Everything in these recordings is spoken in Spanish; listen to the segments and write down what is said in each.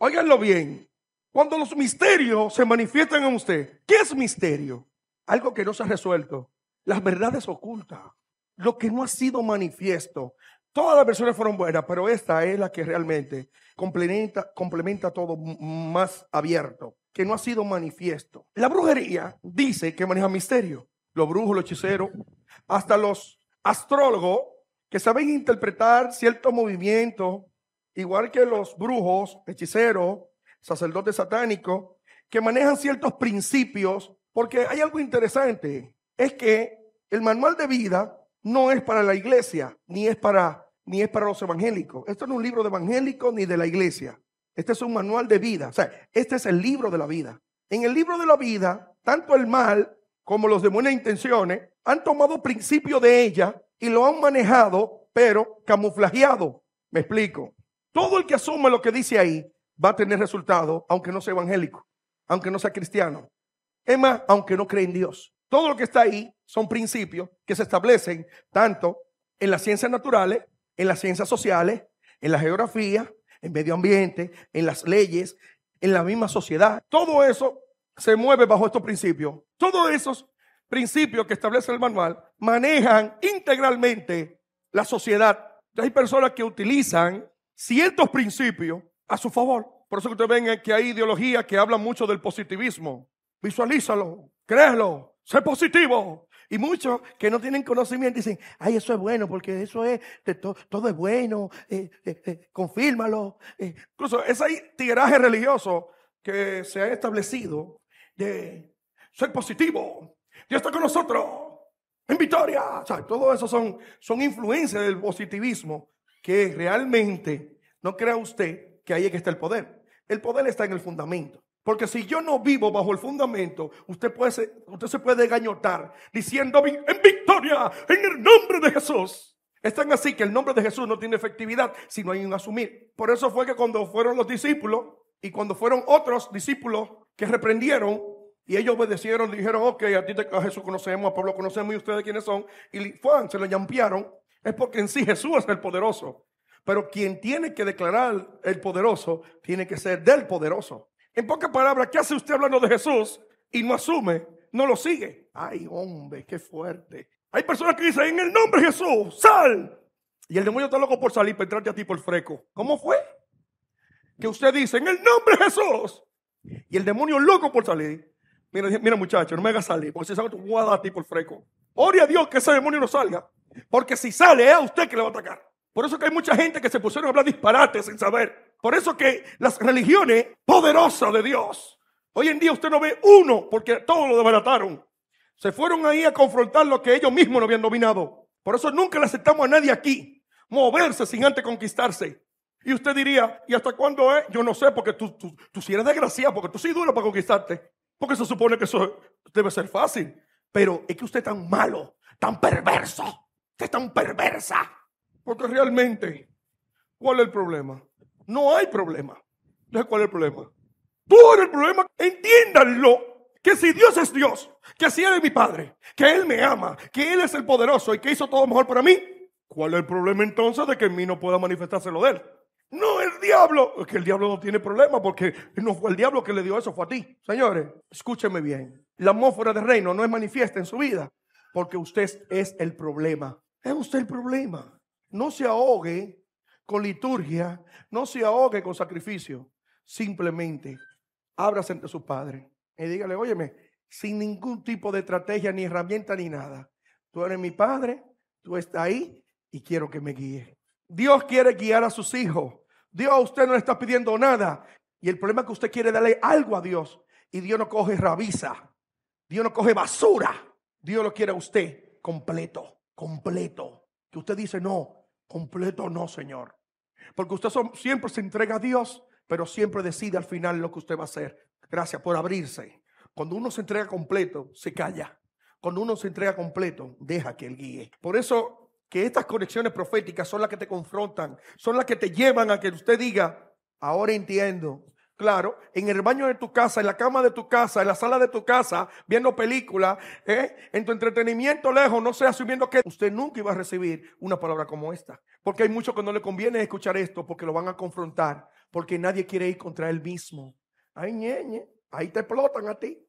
Óiganlo bien. Cuando los misterios se manifiestan en usted, ¿qué es misterio? Algo que no se ha resuelto. Las verdades ocultas. Lo que no ha sido manifiesto. Todas las versiones fueron buenas, pero esta es la que realmente complementa, complementa todo más abierto, que no ha sido manifiesto. La brujería dice que maneja misterio. Los brujos, los hechiceros, hasta los astrólogos que saben interpretar ciertos movimientos igual que los brujos, hechiceros, sacerdotes satánicos, que manejan ciertos principios, porque hay algo interesante, es que el manual de vida no es para la iglesia, ni es para, ni es para los evangélicos. Esto no es un libro de evangélicos ni de la iglesia. Este es un manual de vida. O sea, este es el libro de la vida. En el libro de la vida, tanto el mal como los de buenas intenciones han tomado principio de ella y lo han manejado, pero camuflajeado. Me explico. Todo el que asume lo que dice ahí va a tener resultado, aunque no sea evangélico, aunque no sea cristiano. Es más, aunque no cree en Dios. Todo lo que está ahí son principios que se establecen tanto en las ciencias naturales, en las ciencias sociales, en la geografía, en medio ambiente, en las leyes, en la misma sociedad. Todo eso se mueve bajo estos principios. Todos esos principios que establece el manual manejan integralmente la sociedad. Hay personas que utilizan ciertos principios a su favor. Por eso que ustedes ven que hay ideologías que hablan mucho del positivismo. Visualízalo, créelo, sé positivo. Y muchos que no tienen conocimiento dicen, ay, eso es bueno, porque eso es, todo, todo es bueno, eh, eh, eh, confírmalo. Incluso ese tiraje religioso que se ha establecido de ser positivo, Dios está con nosotros, en victoria. todo eso son, son influencias del positivismo que realmente no crea usted que ahí que está el poder. El poder está en el fundamento. Porque si yo no vivo bajo el fundamento, usted, puede usted se puede gañotar diciendo en victoria, en el nombre de Jesús. están así que el nombre de Jesús no tiene efectividad si no hay un asumir. Por eso fue que cuando fueron los discípulos y cuando fueron otros discípulos que reprendieron y ellos obedecieron, dijeron, ok, a ti te, a Jesús conocemos, a Pablo conocemos y ustedes quiénes son. Y fueron, se lo llampearon. Es porque en sí Jesús es el poderoso. Pero quien tiene que declarar el poderoso tiene que ser del poderoso. En pocas palabras, ¿qué hace usted hablando de Jesús y no asume, no lo sigue? Ay, hombre, qué fuerte. Hay personas que dicen, en el nombre de Jesús, sal. Y el demonio está loco por salir, para entrarte a ti por freco. ¿Cómo fue? Que usted dice, en el nombre de Jesús. Y el demonio loco por salir. Mira, mira muchacho, no me hagas salir, porque si salgo, tú voy a dar a ti por freco. Ore a Dios que ese demonio no salga. Porque si sale es a usted que le va a atacar. Por eso que hay mucha gente que se pusieron a hablar disparates sin saber. Por eso que las religiones poderosas de Dios. Hoy en día usted no ve uno porque todos lo desbarataron. Se fueron ahí a confrontar lo que ellos mismos no habían dominado. Por eso nunca le aceptamos a nadie aquí moverse sin antes conquistarse. Y usted diría, ¿y hasta cuándo es? Yo no sé, porque tú, tú, sí eres desgraciado, porque tú sí duro para conquistarte. Porque se supone que eso debe ser fácil. Pero es que usted es tan malo, tan perverso, Usted tan perversa. Porque realmente, ¿cuál es el problema? No hay problema. Entonces, ¿cuál es el problema? Tú eres el problema. Entiéndanlo. Que si Dios es Dios, que si Él es mi Padre, que Él me ama, que Él es el poderoso y que hizo todo mejor para mí, ¿cuál es el problema entonces de que en mí no pueda manifestarse lo de Él? No, el diablo. que el diablo no tiene problema porque no fue el diablo que le dio eso, fue a ti. Señores, escúchenme bien. La atmósfera de reino no es manifiesta en su vida porque usted es el problema. Es usted el problema. No se ahogue con liturgia, no se ahogue con sacrificio. Simplemente ábrase ante su padre y dígale, óyeme, sin ningún tipo de estrategia, ni herramienta, ni nada. Tú eres mi padre, tú estás ahí y quiero que me guíe. Dios quiere guiar a sus hijos. Dios a usted no le está pidiendo nada. Y el problema es que usted quiere darle algo a Dios y Dios no coge rabiza. Dios no coge basura. Dios lo quiere a usted completo completo. Que usted dice, no, completo no, Señor. Porque usted siempre se entrega a Dios, pero siempre decide al final lo que usted va a hacer. Gracias por abrirse. Cuando uno se entrega completo, se calla. Cuando uno se entrega completo, deja que Él guíe. Por eso que estas conexiones proféticas son las que te confrontan, son las que te llevan a que usted diga, ahora entiendo claro, en el baño de tu casa, en la cama de tu casa, en la sala de tu casa, viendo películas, ¿eh? en tu entretenimiento lejos, no sé, asumiendo que usted nunca iba a recibir una palabra como esta. Porque hay muchos que no le conviene escuchar esto porque lo van a confrontar, porque nadie quiere ir contra él mismo. Ay, ñeñe, ahí te explotan a ti.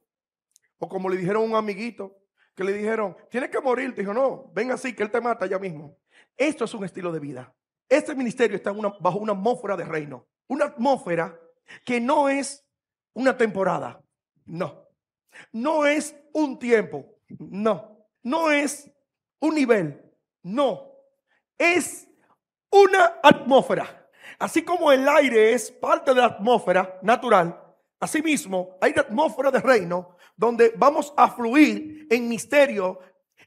O como le dijeron a un amiguito, que le dijeron, tienes que morir. Dijo, no, ven así, que él te mata ya mismo. Esto es un estilo de vida. Este ministerio está bajo una atmósfera de reino. Una atmósfera que no es una temporada, no. No es un tiempo, no. No es un nivel, no. Es una atmósfera. Así como el aire es parte de la atmósfera natural, asimismo hay una atmósfera de reino donde vamos a fluir en misterio,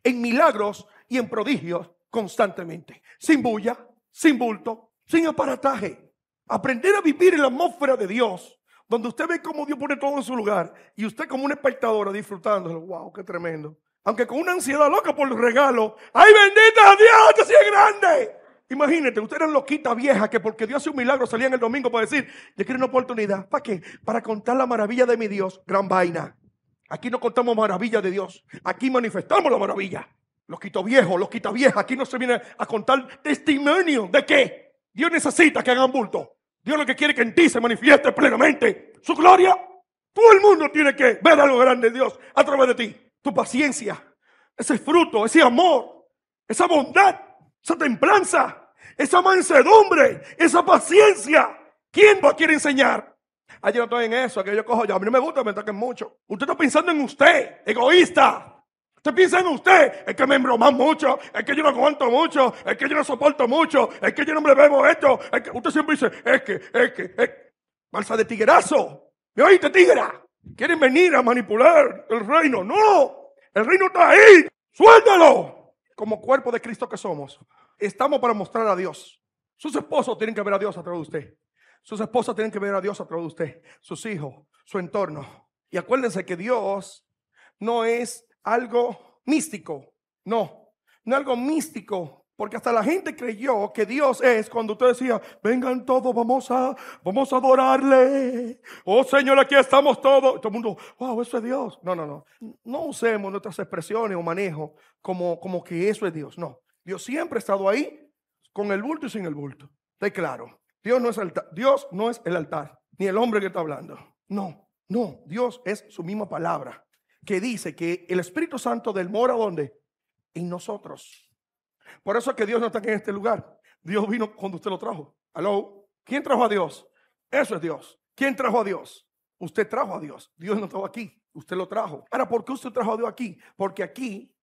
en milagros y en prodigios constantemente. Sin bulla, sin bulto, sin aparataje. Aprender a vivir en la atmósfera de Dios, donde usted ve cómo Dios pone todo en su lugar y usted como una espectadora disfrutándolo. ¡Wow, qué tremendo! Aunque con una ansiedad loca por los regalos. ¡Ay, bendita Dios, que sí grande! Imagínate, usted era loquita vieja que porque Dios hace un milagro salían el domingo para decir, yo quiero una oportunidad. ¿Para qué? Para contar la maravilla de mi Dios. Gran vaina. Aquí no contamos maravilla de Dios. Aquí manifestamos la maravilla. Loquito viejo, quita viejas. Aquí no se viene a contar testimonio de qué. Dios necesita que hagan bulto. Dios lo que quiere que en ti se manifieste plenamente su gloria. Todo el mundo tiene que ver a lo grande Dios a través de ti. Tu paciencia, ese fruto, ese amor, esa bondad, esa templanza, esa mansedumbre, esa paciencia. ¿Quién a quiere enseñar? Ayer no estoy en eso, que yo cojo yo. A mí no me gusta me ataquen mucho. Usted está pensando en usted, egoísta. Usted piensa en usted, es que me embroman mucho, es que yo no aguanto mucho, es que yo no soporto mucho, es que yo no me bebo esto, es que usted siempre dice, es que, es que, es Balsa de tiguerazo. ¿Me oíste, tigra? Quieren venir a manipular el reino. No, el reino está ahí. Suéltalo. Como cuerpo de Cristo que somos, estamos para mostrar a Dios. Sus esposos tienen que ver a Dios a través de usted. Sus esposas tienen que ver a Dios a través de usted. Sus hijos, su entorno. Y acuérdense que Dios no es algo místico. No, no algo místico, porque hasta la gente creyó que Dios es cuando usted decía, vengan todos, vamos a, vamos a adorarle. Oh Señor, aquí estamos todos. todo el mundo, wow, eso es Dios. No, no, no. No usemos nuestras expresiones o manejo como, como que eso es Dios. No. Dios siempre ha estado ahí, con el bulto y sin el bulto. Está claro. Dios no es, Dios no es el altar, ni el hombre que está hablando. No, no. Dios es su misma palabra que dice que el Espíritu Santo del mora donde? En nosotros. Por eso es que Dios no está aquí en este lugar. Dios vino cuando usted lo trajo. Aló. ¿Quién trajo a Dios? Eso es Dios. ¿Quién trajo a Dios? Usted trajo a Dios. Dios no estaba aquí. Usted lo trajo. Ahora, ¿por qué usted trajo a Dios aquí? Porque aquí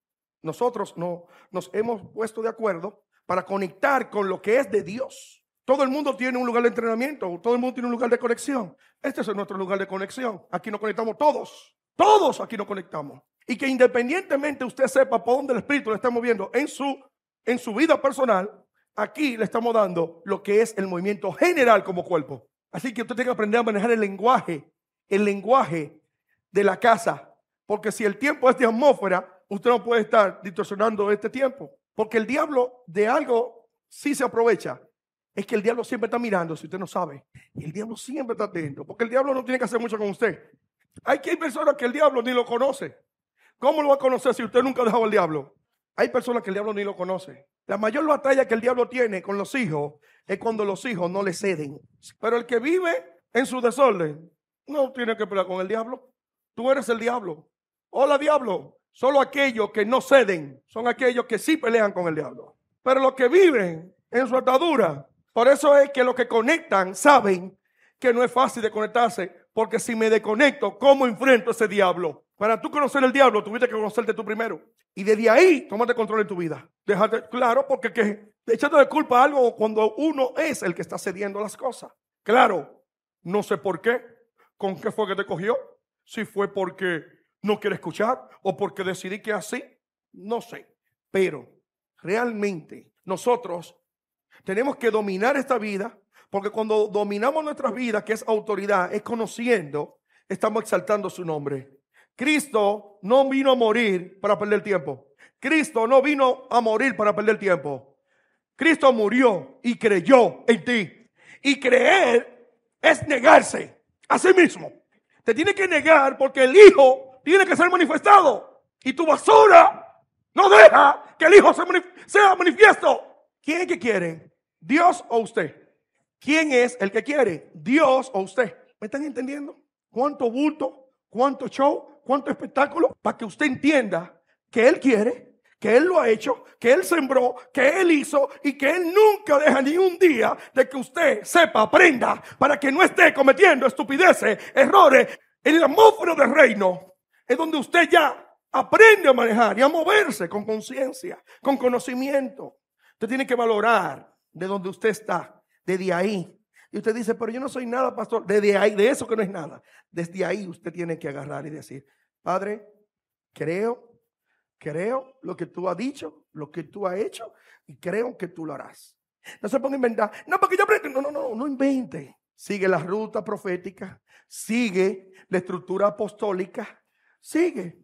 nosotros no, nos hemos puesto de acuerdo para conectar con lo que es de Dios. Todo el mundo tiene un lugar de entrenamiento, todo el mundo tiene un lugar de conexión. Este es nuestro lugar de conexión. Aquí nos conectamos todos. Todos aquí nos conectamos. Y que independientemente usted sepa por dónde el Espíritu le está moviendo en su, en su vida personal, aquí le estamos dando lo que es el movimiento general como cuerpo. Así que usted tiene que aprender a manejar el lenguaje, el lenguaje de la casa. Porque si el tiempo es de atmósfera, usted no puede estar distorsionando este tiempo. Porque el diablo de algo sí se aprovecha. Es que el diablo siempre está mirando, si usted no sabe. El diablo siempre está atento. Porque el diablo no tiene que hacer mucho con usted. Hay que hay personas que el diablo ni lo conoce. ¿Cómo lo va a conocer si usted nunca ha dejado al diablo? Hay personas que el diablo ni lo conoce. La mayor batalla que el diablo tiene con los hijos es cuando los hijos no le ceden. Pero el que vive en su desorden no tiene que pelear con el diablo. Tú eres el diablo. Hola diablo. Solo aquellos que no ceden son aquellos que sí pelean con el diablo. Pero los que viven en su atadura, por eso es que los que conectan saben que no es fácil de conectarse porque si me desconecto, ¿cómo enfrento a ese diablo? Para tú conocer el diablo, tuviste que conocerte tú primero. Y desde ahí, tómate control de tu vida. Déjate claro, porque que, echando de culpa algo cuando uno es el que está cediendo las cosas. Claro, no sé por qué, con qué fue que te cogió, si fue porque no quiere escuchar o porque decidí que así, no sé. Pero realmente nosotros tenemos que dominar esta vida porque cuando dominamos nuestras vidas, que es autoridad, es conociendo, estamos exaltando su nombre. Cristo no vino a morir para perder tiempo. Cristo no vino a morir para perder tiempo. Cristo murió y creyó en ti. Y creer es negarse a sí mismo. Te tiene que negar porque el Hijo tiene que ser manifestado. Y tu basura no deja que el Hijo sea manifiesto. ¿Quién es que quiere? ¿Dios o usted? ¿Quién es el que quiere? ¿Dios o usted? ¿Me están entendiendo? ¿Cuánto bulto? ¿Cuánto show? ¿Cuánto espectáculo? Para que usted entienda que Él quiere, que Él lo ha hecho, que Él sembró, que Él hizo y que Él nunca deja ni un día de que usted sepa, aprenda, para que no esté cometiendo estupideces, errores. En el atmósfero del reino es donde usted ya aprende a manejar y a moverse con conciencia, con conocimiento. Usted tiene que valorar de donde usted está desde ahí. Y usted dice, pero yo no soy nada, pastor. Desde ahí, de eso que no es nada. Desde ahí usted tiene que agarrar y decir, Padre, creo, creo lo que tú has dicho, lo que tú has hecho, y creo que tú lo harás. No se ponga a inventar. No, porque yo No, no, no, no invente. Sigue la ruta profética, sigue la estructura apostólica, sigue.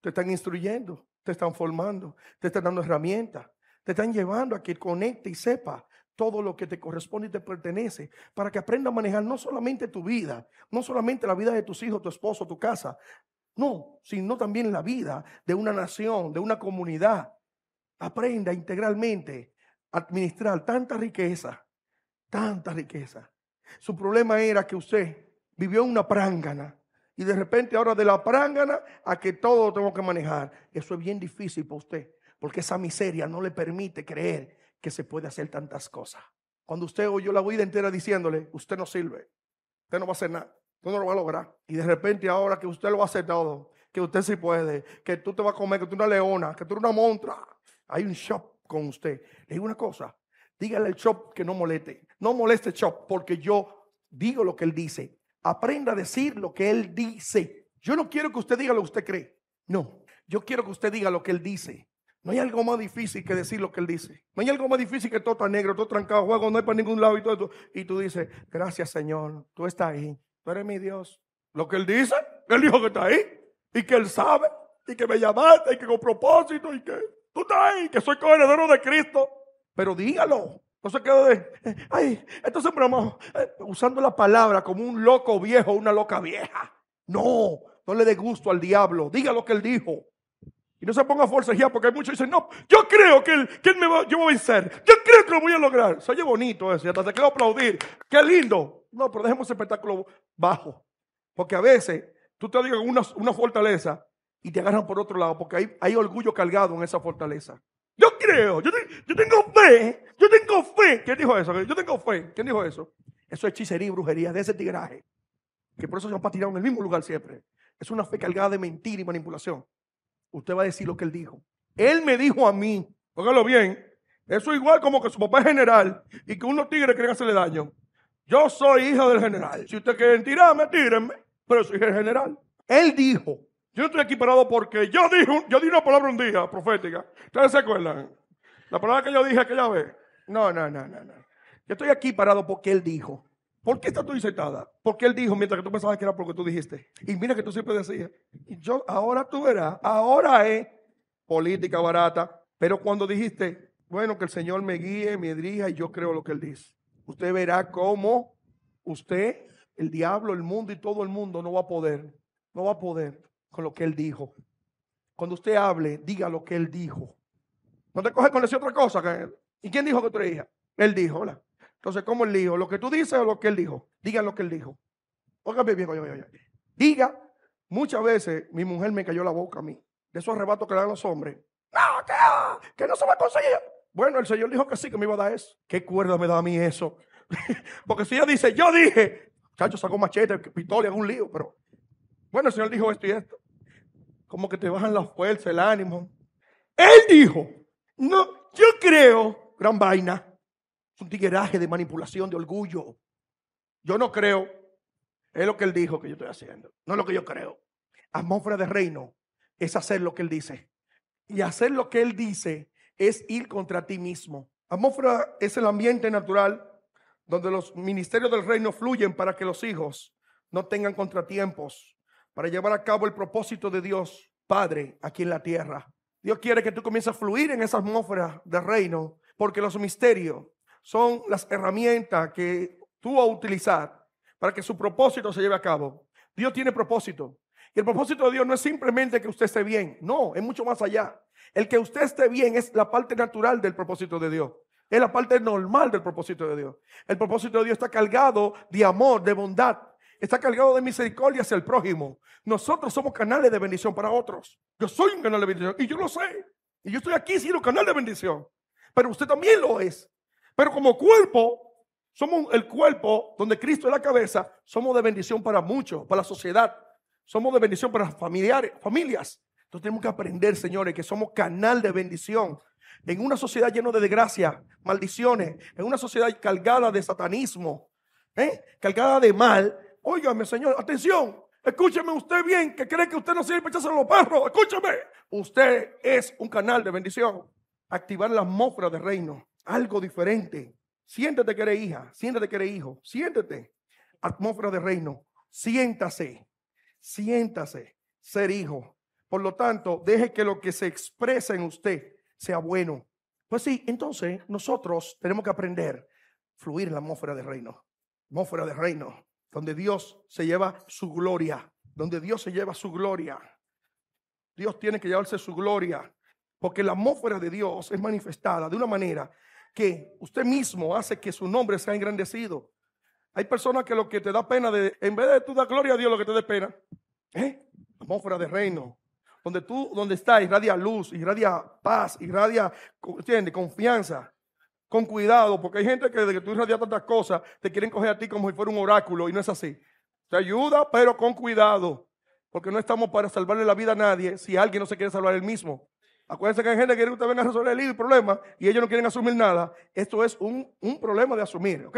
Te están instruyendo, te están formando, te están dando herramientas, te están llevando a que conecte y sepa todo lo que te corresponde y te pertenece, para que aprenda a manejar no solamente tu vida, no solamente la vida de tus hijos, tu esposo, tu casa, no, sino también la vida de una nación, de una comunidad. Aprenda integralmente a administrar tanta riqueza, tanta riqueza. Su problema era que usted vivió en una prángana y de repente ahora de la prángana a que todo tengo que manejar. Eso es bien difícil para usted, porque esa miseria no le permite creer que se puede hacer tantas cosas. Cuando usted oyó la vida entera diciéndole, usted no sirve, usted no va a hacer nada, usted no lo va a lograr. Y de repente ahora que usted lo hace todo, que usted sí puede, que tú te vas a comer, que tú eres una leona, que tú eres una montra, hay un shop con usted. Le digo una cosa, dígale al shop que no moleste, no moleste shop, porque yo digo lo que él dice. Aprenda a decir lo que él dice. Yo no quiero que usted diga lo que usted cree. No, yo quiero que usted diga lo que él dice. No hay algo más difícil que decir lo que él dice. No hay algo más difícil que todo está negro, todo trancado, juego, no hay para ningún lado y todo esto. Y tú dices, gracias Señor, tú estás ahí, tú eres mi Dios. Lo que él dice, él dijo que está ahí y que él sabe y que me llamaste y que con propósito y que tú estás ahí, que soy coheredero de Cristo. Pero dígalo, no se quede de, eh, ay, entonces eh, usando la palabra como un loco viejo una loca vieja. No, no le dé gusto al diablo, diga lo que él dijo. Y no se ponga ya, porque hay muchos que dicen, no, yo creo que él, me va, yo voy a vencer. Yo creo que lo voy a lograr. Se oye bonito eso, hasta te quiero aplaudir. Qué lindo. No, pero dejemos ese espectáculo bajo. Porque a veces tú te digas una, una fortaleza y te agarran por otro lado porque hay, orgullo cargado en esa fortaleza. Yo creo, yo, yo tengo fe, yo tengo fe. ¿Quién dijo eso? Yo tengo fe. ¿Quién dijo eso? Eso es hechicería y brujería, de ese tigraje. Que por eso se han tirar en el mismo lugar siempre. Es una fe cargada de mentira y manipulación usted va a decir lo que él dijo. Él me dijo a mí, póngalo bien, eso es igual como que su papá es general y que unos tigres quieren hacerle daño. Yo soy hijo del general. Si usted quieren tirarme, tírenme, pero soy el general. Él dijo, yo estoy aquí parado porque yo dije, yo di una palabra un día profética. ¿Ustedes se acuerdan? La palabra que yo dije aquella vez. No, no, no, no, no. Yo estoy aquí parado porque él dijo. ¿Por qué está tú insertada? Porque él dijo, mientras que tú pensabas que era porque tú dijiste. Y mira que tú siempre decías, yo, ahora tú verás, ahora es política barata. Pero cuando dijiste, bueno, que el Señor me guíe, me dirija y yo creo lo que Él dice. Usted verá cómo usted, el diablo, el mundo y todo el mundo no va a poder, no va a poder con lo que Él dijo. Cuando usted hable, diga lo que Él dijo. No te coge con decir otra cosa. ¿Y quién dijo que tú le hija? Él dijo, hola. Entonces, ¿cómo él dijo? ¿Lo que tú dices o lo que él dijo? Diga lo que él dijo. Óigame bien, oye, oye. Diga, muchas veces mi mujer me cayó la boca a mí. De esos arrebatos que le dan los hombres. No, que, que no se va a conseguir. Bueno, el Señor dijo que sí, que me iba a dar eso. ¿Qué cuerda me da a mí eso? Porque si ella dice, yo dije, chacho, sacó machete, pistola, algún lío, pero bueno, el Señor dijo esto y esto. Como que te bajan la fuerza, el ánimo. Él dijo, no, yo creo, gran vaina. Es un tigueraje de manipulación, de orgullo. Yo no creo. Es lo que él dijo que yo estoy haciendo. No es lo que yo creo. Atmósfera de reino es hacer lo que él dice. Y hacer lo que él dice es ir contra ti mismo. Atmósfera es el ambiente natural donde los ministerios del reino fluyen para que los hijos no tengan contratiempos, para llevar a cabo el propósito de Dios Padre aquí en la tierra. Dios quiere que tú comiences a fluir en esa atmósfera de reino, porque los misterios son las herramientas que tú vas a utilizar para que su propósito se lleve a cabo. Dios tiene propósito. Y el propósito de Dios no es simplemente que usted esté bien, no, es mucho más allá. El que usted esté bien es la parte natural del propósito de Dios. Es la parte normal del propósito de Dios. El propósito de Dios está cargado de amor, de bondad, está cargado de misericordia hacia el prójimo. Nosotros somos canales de bendición para otros. Yo soy un canal de bendición y yo lo sé. Y yo estoy aquí siendo canal de bendición. Pero usted también lo es. Pero como cuerpo, somos el cuerpo donde Cristo es la cabeza, somos de bendición para muchos, para la sociedad, somos de bendición para familiares, familias. Entonces tenemos que aprender, señores, que somos canal de bendición. En una sociedad llena de desgracia, maldiciones, en una sociedad cargada de satanismo, ¿eh? cargada de mal. Óigame, señor, atención, escúcheme usted bien, que cree que usted no sirve echarse los perros, escúcheme. Usted es un canal de bendición. Activar la atmósfera del reino algo diferente. Siéntate que eres hija, siéntate que eres hijo, siéntate. Atmósfera de reino, siéntase, siéntase, ser hijo. Por lo tanto, deje que lo que se expresa en usted sea bueno. Pues sí, entonces nosotros tenemos que aprender a fluir en la atmósfera de reino. Atmósfera de reino, donde Dios se lleva su gloria, donde Dios se lleva su gloria. Dios tiene que llevarse su gloria, porque la atmósfera de Dios es manifestada de una manera que usted mismo hace que su nombre sea engrandecido. Hay personas que lo que te da pena, de, en vez de tú dar gloria a Dios, lo que te da pena, ¿eh? atmósfera de reino, donde tú, donde estás irradia luz, irradia paz, irradia, ¿entiendes? Confianza. Con cuidado, porque hay gente que desde que tú irradias tantas cosas, te quieren coger a ti como si fuera un oráculo y no es así. Te ayuda, pero con cuidado, porque no estamos para salvarle la vida a nadie si alguien no se quiere salvar él mismo. Acuérdense que hay gente que quiere que usted venga a resolver el problema y ellos no quieren asumir nada. Esto es un, problema de asumir, ¿ok?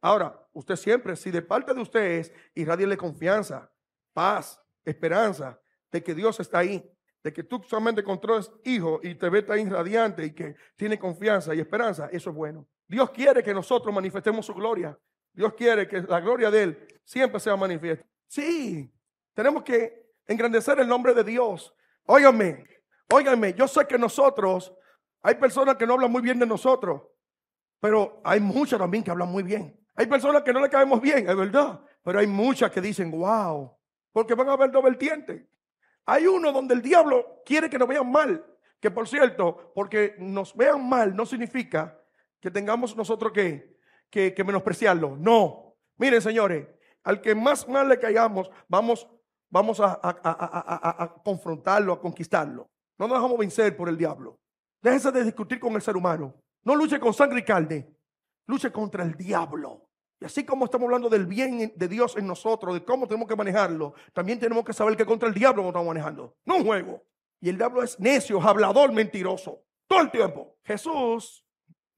Ahora, usted siempre, si de parte de usted es irradiarle confianza, paz, esperanza de que Dios está ahí, de que tú solamente controles hijo y te ves ahí radiante y que tiene confianza y esperanza, eso es bueno. Dios quiere que nosotros manifestemos su gloria. Dios quiere que la gloria de Él siempre sea manifiesta. Sí, tenemos que engrandecer el nombre de Dios. Óyame. Óigame, yo sé que nosotros, hay personas que no hablan muy bien de nosotros, pero hay muchas también que hablan muy bien. Hay personas que no le caemos bien, es verdad, pero hay muchas que dicen, wow, porque van a ver dos vertientes. Hay uno donde el diablo quiere que nos vean mal, que por cierto, porque nos vean mal no significa que tengamos nosotros que, menospreciarlo. No, miren señores, al que más mal le caigamos, vamos, vamos a confrontarlo, a conquistarlo. No nos dejamos vencer por el diablo. Déjense de discutir con el ser humano. No luche con sangre y carne. Luche contra el diablo. Y así como estamos hablando del bien de Dios en nosotros, de cómo tenemos que manejarlo, también tenemos que saber que contra el diablo estamos manejando. No un juego. Y el diablo es necio, hablador, mentiroso. Todo el tiempo. Jesús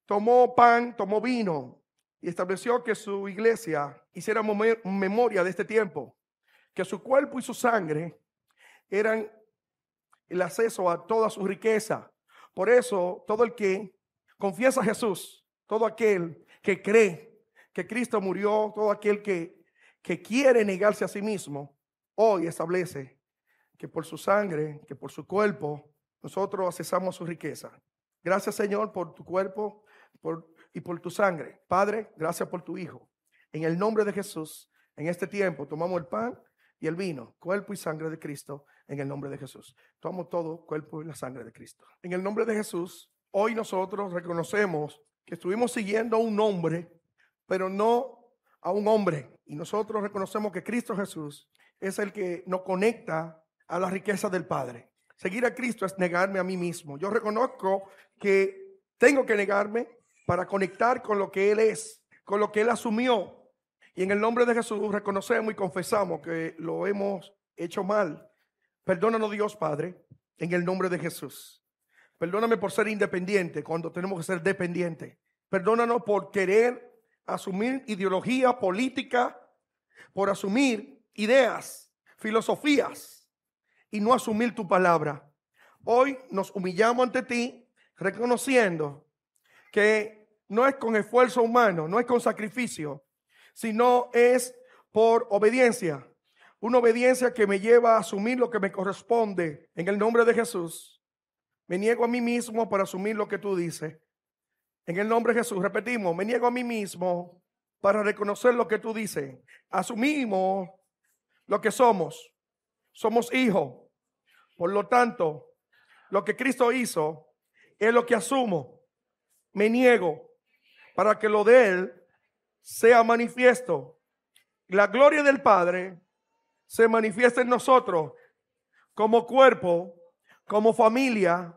tomó pan, tomó vino y estableció que su iglesia hiciera memoria de este tiempo. Que su cuerpo y su sangre eran el acceso a toda su riqueza. Por eso, todo el que confiesa a Jesús, todo aquel que cree que Cristo murió, todo aquel que, que quiere negarse a sí mismo, hoy establece que por su sangre, que por su cuerpo, nosotros accesamos su riqueza. Gracias Señor por tu cuerpo y por tu sangre. Padre, gracias por tu Hijo. En el nombre de Jesús, en este tiempo tomamos el pan y el vino, cuerpo y sangre de Cristo, en el nombre de Jesús. Tomo todo, cuerpo y la sangre de Cristo. En el nombre de Jesús, hoy nosotros reconocemos que estuvimos siguiendo a un hombre, pero no a un hombre. Y nosotros reconocemos que Cristo Jesús es el que nos conecta a la riqueza del Padre. Seguir a Cristo es negarme a mí mismo. Yo reconozco que tengo que negarme para conectar con lo que Él es, con lo que Él asumió, y en el nombre de Jesús reconocemos y confesamos que lo hemos hecho mal. Perdónanos Dios Padre, en el nombre de Jesús. Perdóname por ser independiente cuando tenemos que ser dependiente. Perdónanos por querer asumir ideología política, por asumir ideas, filosofías y no asumir tu palabra. Hoy nos humillamos ante ti reconociendo que no es con esfuerzo humano, no es con sacrificio, sino es por obediencia. Una obediencia que me lleva a asumir lo que me corresponde. En el nombre de Jesús, me niego a mí mismo para asumir lo que tú dices. En el nombre de Jesús, repetimos, me niego a mí mismo para reconocer lo que tú dices. Asumimos lo que somos. Somos hijos. Por lo tanto, lo que Cristo hizo es lo que asumo. Me niego para que lo de Él sea manifiesto. La gloria del Padre se manifiesta en nosotros como cuerpo, como familia,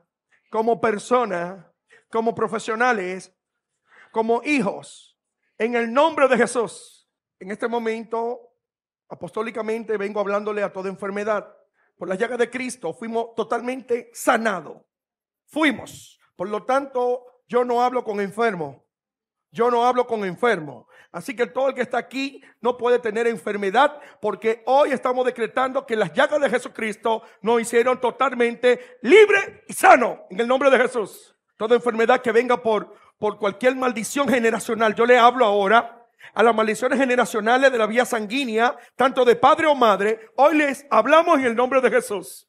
como persona, como profesionales, como hijos. En el nombre de Jesús. En este momento, apostólicamente, vengo hablándole a toda enfermedad. Por la llaga de Cristo fuimos totalmente sanados. Fuimos. Por lo tanto, yo no hablo con enfermos. Yo no hablo con enfermos. Así que todo el que está aquí no puede tener enfermedad porque hoy estamos decretando que las llagas de Jesucristo nos hicieron totalmente libre y sano en el nombre de Jesús. Toda enfermedad que venga por, por cualquier maldición generacional, yo le hablo ahora a las maldiciones generacionales de la vía sanguínea, tanto de padre o madre, hoy les hablamos en el nombre de Jesús.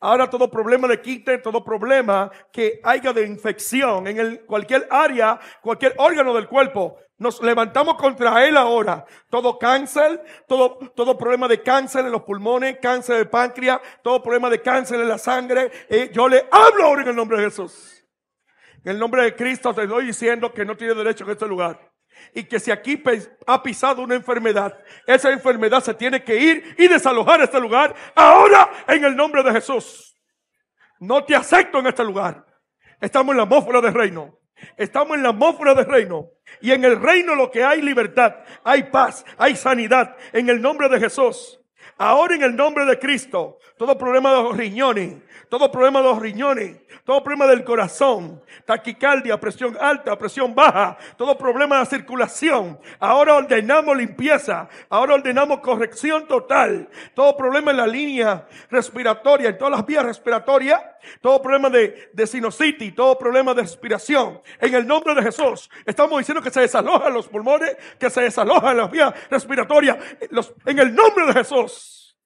Ahora todo problema le quite, todo problema que haya de infección en el, cualquier área, cualquier órgano del cuerpo, nos levantamos contra él ahora. Todo cáncer, todo, todo problema de cáncer en los pulmones, cáncer de páncreas, todo problema de cáncer en la sangre. Eh, yo le hablo ahora en el nombre de Jesús. En el nombre de Cristo te estoy diciendo que no tiene derecho en este lugar. Y que si aquí ha pisado una enfermedad, esa enfermedad se tiene que ir y desalojar este lugar ahora en el nombre de Jesús. No te acepto en este lugar. Estamos en la atmósfera del reino. Estamos en la atmósfera del reino. Y en el reino lo que hay libertad, hay paz, hay sanidad. En el nombre de Jesús. Ahora en el nombre de Cristo, todo problema de los riñones, todo problema de los riñones, todo problema del corazón, taquicardia, presión alta, presión baja, todo problema de circulación, ahora ordenamos limpieza, ahora ordenamos corrección total, todo problema en la línea respiratoria, en todas las vías respiratorias, todo problema de, de sinusitis, todo problema de respiración, en el nombre de Jesús, estamos diciendo que se desalojan los pulmones, que se desalojan las vías respiratorias, en el nombre de Jesús.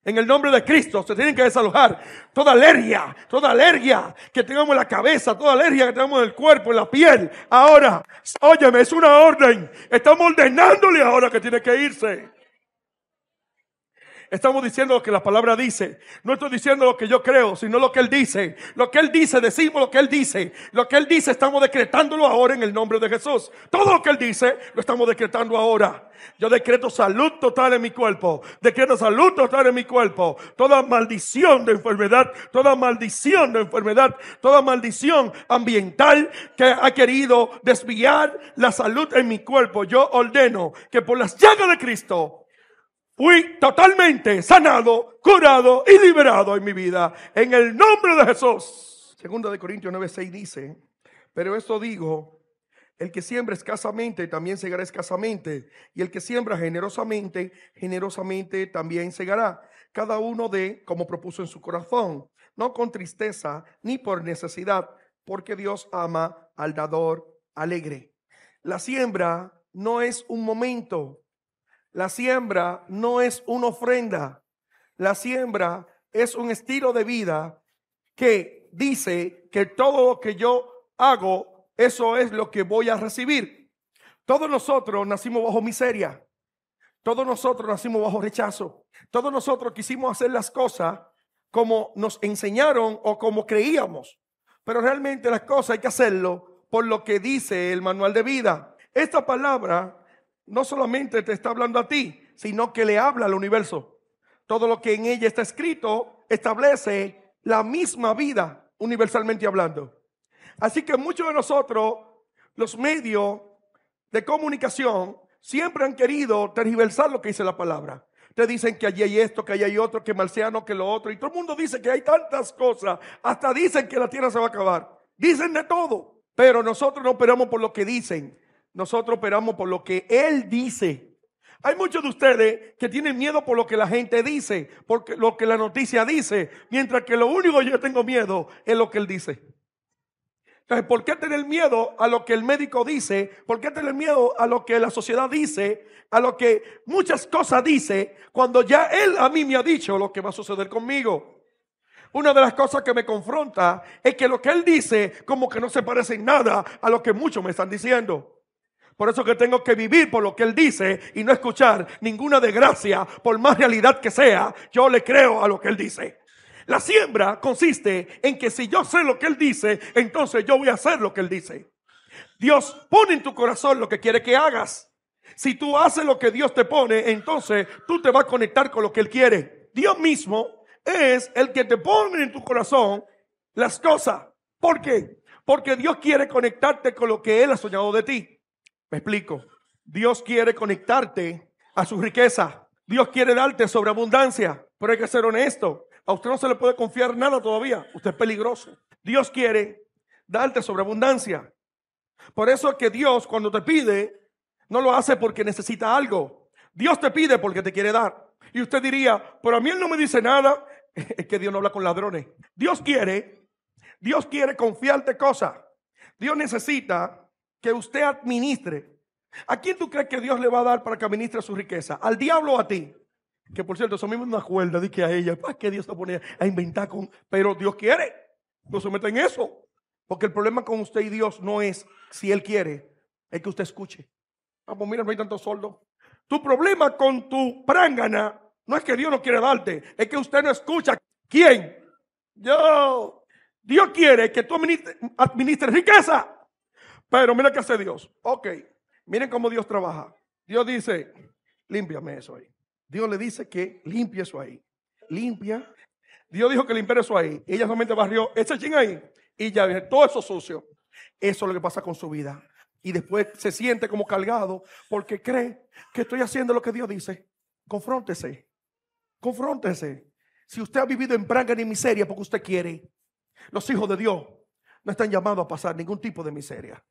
En el nombre de Cristo se tienen que desalojar toda alergia, toda alergia que tengamos en la cabeza, toda alergia que tengamos en el cuerpo, en la piel. Ahora, óyeme, es una orden. Estamos ordenándole ahora que tiene que irse. Estamos diciendo lo que la palabra dice. No estoy diciendo lo que yo creo, sino lo que Él dice. Lo que Él dice, decimos lo que Él dice. Lo que Él dice, estamos decretándolo ahora en el nombre de Jesús. Todo lo que Él dice, lo estamos decretando ahora. Yo decreto salud total en mi cuerpo. Decreto salud total en mi cuerpo. Toda maldición de enfermedad, toda maldición de enfermedad, toda maldición ambiental que ha querido desviar la salud en mi cuerpo. Yo ordeno que por las llagas de Cristo fui totalmente sanado, curado y liberado en mi vida. En el nombre de Jesús. Segunda de Corintios 9:6 dice, pero esto digo, el que siembra escasamente también segará escasamente, y el que siembra generosamente, generosamente también segará. Cada uno de como propuso en su corazón, no con tristeza ni por necesidad, porque Dios ama al dador alegre. La siembra no es un momento, la siembra no es una ofrenda. La siembra es un estilo de vida que dice que todo lo que yo hago, eso es lo que voy a recibir. Todos nosotros nacimos bajo miseria. Todos nosotros nacimos bajo rechazo. Todos nosotros quisimos hacer las cosas como nos enseñaron o como creíamos. Pero realmente las cosas hay que hacerlo por lo que dice el manual de vida. Esta palabra no solamente te está hablando a ti, sino que le habla al universo. Todo lo que en ella está escrito establece la misma vida universalmente hablando. Así que muchos de nosotros, los medios de comunicación, siempre han querido tergiversar lo que dice la palabra. Te dicen que allí hay esto, que allí hay otro, que marciano, que lo otro. Y todo el mundo dice que hay tantas cosas. Hasta dicen que la tierra se va a acabar. Dicen de todo. Pero nosotros no operamos por lo que dicen, nosotros operamos por lo que Él dice. Hay muchos de ustedes que tienen miedo por lo que la gente dice, por lo que la noticia dice, mientras que lo único que yo tengo miedo es lo que Él dice. Entonces, ¿por qué tener miedo a lo que el médico dice? ¿Por qué tener miedo a lo que la sociedad dice? A lo que muchas cosas dice, cuando ya Él a mí me ha dicho lo que va a suceder conmigo una de las cosas que me confronta es que lo que él dice como que no se parece en nada a lo que muchos me están diciendo. Por eso que tengo que vivir por lo que Él dice y no escuchar ninguna desgracia, por más realidad que sea, yo le creo a lo que Él dice. La siembra consiste en que si yo sé lo que Él dice, entonces yo voy a hacer lo que Él dice. Dios pone en tu corazón lo que quiere que hagas. Si tú haces lo que Dios te pone, entonces tú te vas a conectar con lo que Él quiere. Dios mismo es el que te pone en tu corazón las cosas. ¿Por qué? Porque Dios quiere conectarte con lo que Él ha soñado de ti. Me explico. Dios quiere conectarte a su riqueza. Dios quiere darte sobreabundancia. Pero hay que ser honesto. A usted no se le puede confiar nada todavía. Usted es peligroso. Dios quiere darte sobreabundancia. Por eso es que Dios cuando te pide, no lo hace porque necesita algo. Dios te pide porque te quiere dar. Y usted diría, pero a mí Él no me dice nada. Es que Dios no habla con ladrones. Dios quiere, Dios quiere confiarte cosas. Dios necesita que usted administre, ¿a quién tú crees que Dios le va a dar para que administre su riqueza? ¿Al diablo o a ti? Que por cierto, eso mismo una cuerda, dije a ella, ¿para ah, qué Dios se pone a inventar con...? Pero Dios quiere, no se meta en eso. Porque el problema con usted y Dios no es si Él quiere, es que usted escuche. Vamos, mira, no hay tanto soldo. Tu problema con tu prángana no es que Dios no quiere darte, es que usted no escucha. ¿Quién? Yo. Dios quiere que tú administres riqueza. Pero mira qué hace Dios. Ok, miren cómo Dios trabaja. Dios dice, límpiame eso ahí. Dios le dice que limpie eso ahí. Limpia. Dios dijo que limpiara eso ahí. Ella solamente barrió ese chin ahí y ya ve todo eso sucio. Eso es lo que pasa con su vida. Y después se siente como cargado porque cree que estoy haciendo lo que Dios dice. Confróntese. Confróntese. Si usted ha vivido en praga ni miseria porque usted quiere, los hijos de Dios no están llamados a pasar ningún tipo de miseria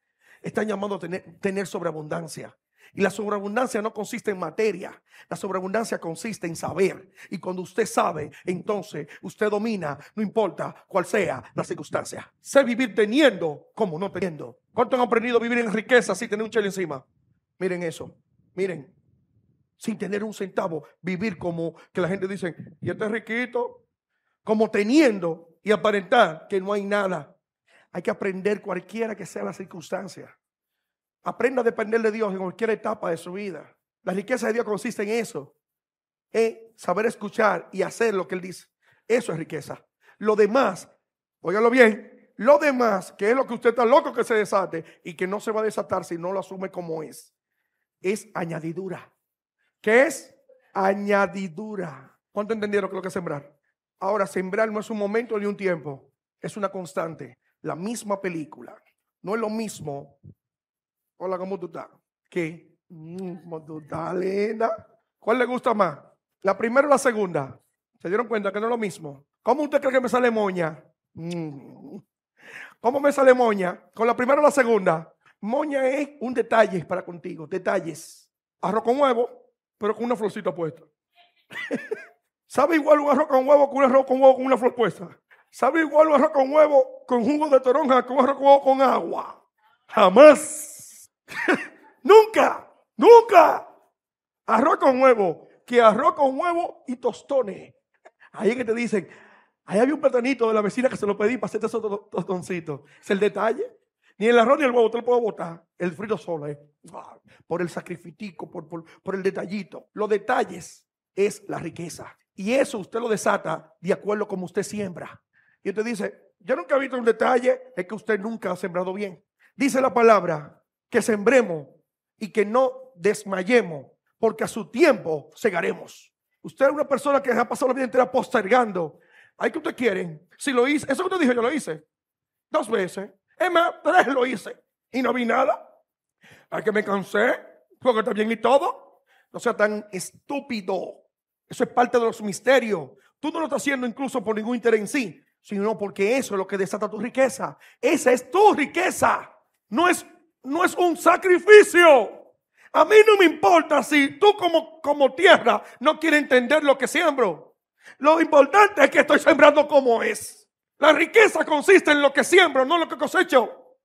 están llamando a tener, sobreabundancia. Y la sobreabundancia no consiste en materia, la sobreabundancia consiste en saber. Y cuando usted sabe, entonces usted domina, no importa cuál sea la circunstancia. Sé vivir teniendo como no teniendo. ¿Cuánto han aprendido a vivir en riqueza sin tener un chelo encima? Miren eso, miren. Sin tener un centavo, vivir como que la gente dice, y este riquito, como teniendo y aparentar que no hay nada. Hay que aprender cualquiera que sea la circunstancia. Aprenda a depender de Dios en cualquier etapa de su vida. La riqueza de Dios consiste en eso, en saber escuchar y hacer lo que Él dice. Eso es riqueza. Lo demás, óigalo bien, lo demás, que es lo que usted está loco que se desate y que no se va a desatar si no lo asume como es, es añadidura. ¿Qué es? Añadidura. ¿Cuánto entendieron que lo que es sembrar? Ahora, sembrar no es un momento ni un tiempo, es una constante la misma película. No es lo mismo. Hola, ¿cómo tú estás? ¿Qué? Mm, ¿Cómo tú estás, ¿Cuál le gusta más? ¿La primera o la segunda? ¿Se dieron cuenta que no es lo mismo? ¿Cómo usted cree que me sale moña? Mm. ¿Cómo me sale moña? ¿Con la primera o la segunda? Moña es un detalle para contigo, detalles. Arroz con huevo, pero con una florcita puesta. ¿Sabe igual un arroz con huevo que un arroz con huevo con una flor puesta? ¿Sabe igual un arroz con huevo, con jugo de toronja, con arroz con con agua? Jamás. nunca, nunca. Arroz con huevo, que arroz con huevo y tostones. Ahí es que te dicen, ahí había un platanito de la vecina que se lo pedí para hacerte esos tostoncitos. Es el detalle. Ni el arroz ni el huevo te lo puedo botar. El frito solo es. Eh. Por el sacrificio, por, por el detallito. Los detalles es la riqueza. Y eso usted lo desata de acuerdo como usted siembra. Y usted dice, yo nunca he visto un detalle, es que usted nunca ha sembrado bien. Dice la palabra que sembremos y que no desmayemos, porque a su tiempo segaremos. Usted es una persona que ha pasado la vida entera postergando. Hay que usted quiere. Si lo hice, eso que usted dijo, yo lo hice. Dos veces. Es más, tres lo hice. Y no vi nada. Hay que me cansé, porque está bien y todo. No sea tan estúpido. Eso es parte de los misterios. Tú no lo estás haciendo incluso por ningún interés en sí sino porque eso es lo que desata tu riqueza. Esa es tu riqueza. No es, no es un sacrificio. A mí no me importa si tú como, como tierra no quieres entender lo que siembro. Lo importante es que estoy sembrando como es. La riqueza consiste en lo que siembro, no lo que cosecho.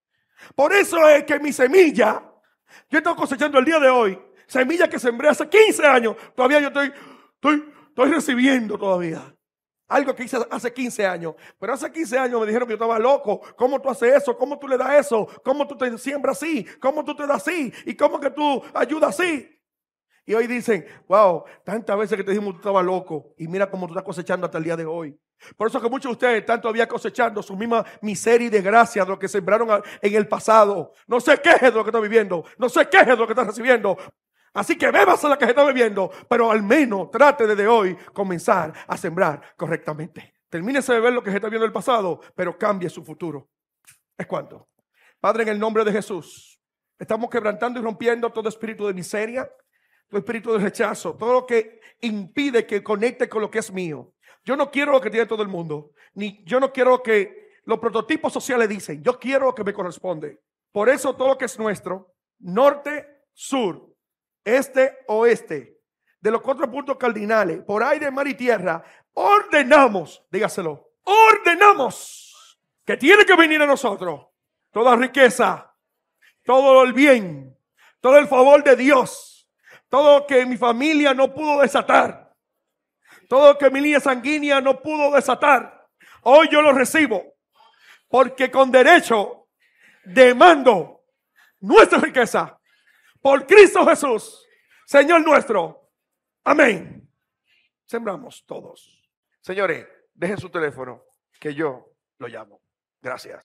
Por eso es que mi semilla, yo estoy cosechando el día de hoy, semilla que sembré hace 15 años, todavía yo estoy, estoy, estoy recibiendo todavía. Algo que hice hace 15 años. Pero hace 15 años me dijeron que yo estaba loco. ¿Cómo tú haces eso? ¿Cómo tú le das eso? ¿Cómo tú te siembras así? ¿Cómo tú te das así? ¿Y cómo que tú ayudas así? Y hoy dicen, wow, tantas veces que te dijimos que tú estabas loco. Y mira cómo tú estás cosechando hasta el día de hoy. Por eso que muchos de ustedes están todavía cosechando su misma miseria y desgracia de lo que sembraron en el pasado. No sé qué de lo que está viviendo. No sé qué de lo que está recibiendo. Así que a la que se está bebiendo, pero al menos trate desde hoy comenzar a sembrar correctamente. Termínese de ver lo que se está viendo el pasado, pero cambie su futuro. Es cuanto. Padre, en el nombre de Jesús, estamos quebrantando y rompiendo todo espíritu de miseria, todo espíritu de rechazo, todo lo que impide que conecte con lo que es mío. Yo no quiero lo que tiene todo el mundo, ni yo no quiero lo que los prototipos sociales dicen, yo quiero lo que me corresponde. Por eso todo lo que es nuestro, norte, sur, este, oeste, de los cuatro puntos cardinales, por aire, mar y tierra, ordenamos, dígaselo, ordenamos que tiene que venir a nosotros toda riqueza, todo el bien, todo el favor de Dios, todo lo que mi familia no pudo desatar, todo lo que mi línea sanguínea no pudo desatar. Hoy yo lo recibo, porque con derecho demando nuestra riqueza, por Cristo Jesús, Señor nuestro. Amén. Sembramos todos. Señores, dejen su teléfono, que yo lo llamo. Gracias.